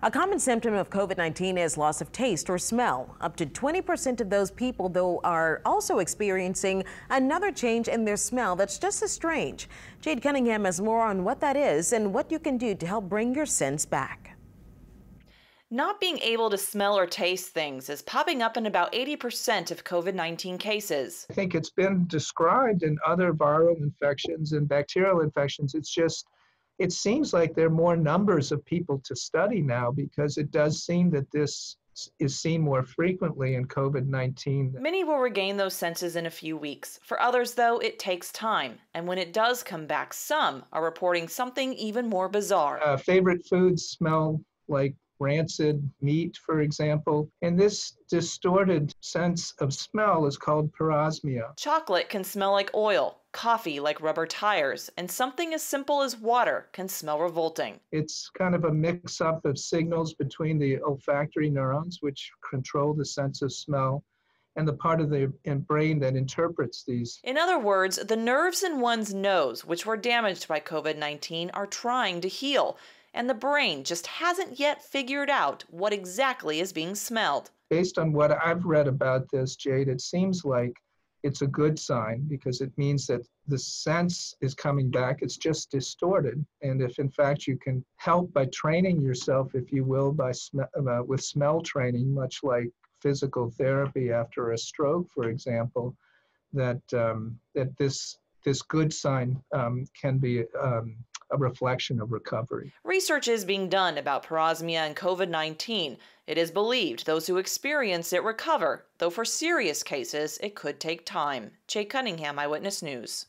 A common symptom of COVID-19 is loss of taste or smell. Up to 20% of those people, though, are also experiencing another change in their smell that's just as strange. Jade Cunningham has more on what that is and what you can do to help bring your sense back. Not being able to smell or taste things is popping up in about 80% of COVID 19 cases. I think it's been described in other viral infections and bacterial infections. It's just it seems like there are more numbers of people to study now because it does seem that this is seen more frequently in COVID 19. Many will regain those senses in a few weeks. For others, though, it takes time. And when it does come back, some are reporting something even more bizarre. Uh, favorite foods smell like rancid meat, for example. And this distorted sense of smell is called parosmia. Chocolate can smell like oil, coffee like rubber tires, and something as simple as water can smell revolting. It's kind of a mix up of signals between the olfactory neurons, which control the sense of smell, and the part of the brain that interprets these. In other words, the nerves in one's nose, which were damaged by COVID 19, are trying to heal and the brain just hasn't yet figured out what exactly is being smelled. Based on what I've read about this, Jade, it seems like it's a good sign because it means that the sense is coming back. It's just distorted. And if, in fact, you can help by training yourself, if you will, by sm- uh, with smell training, much like physical therapy after a stroke, for example, that um, that this this good sign um, can be um, a reflection of recovery. Research is being done about parosmia and COVID 19. It is believed those who experience it recover, though for serious cases, it could take time. Jay Cunningham, Eyewitness News.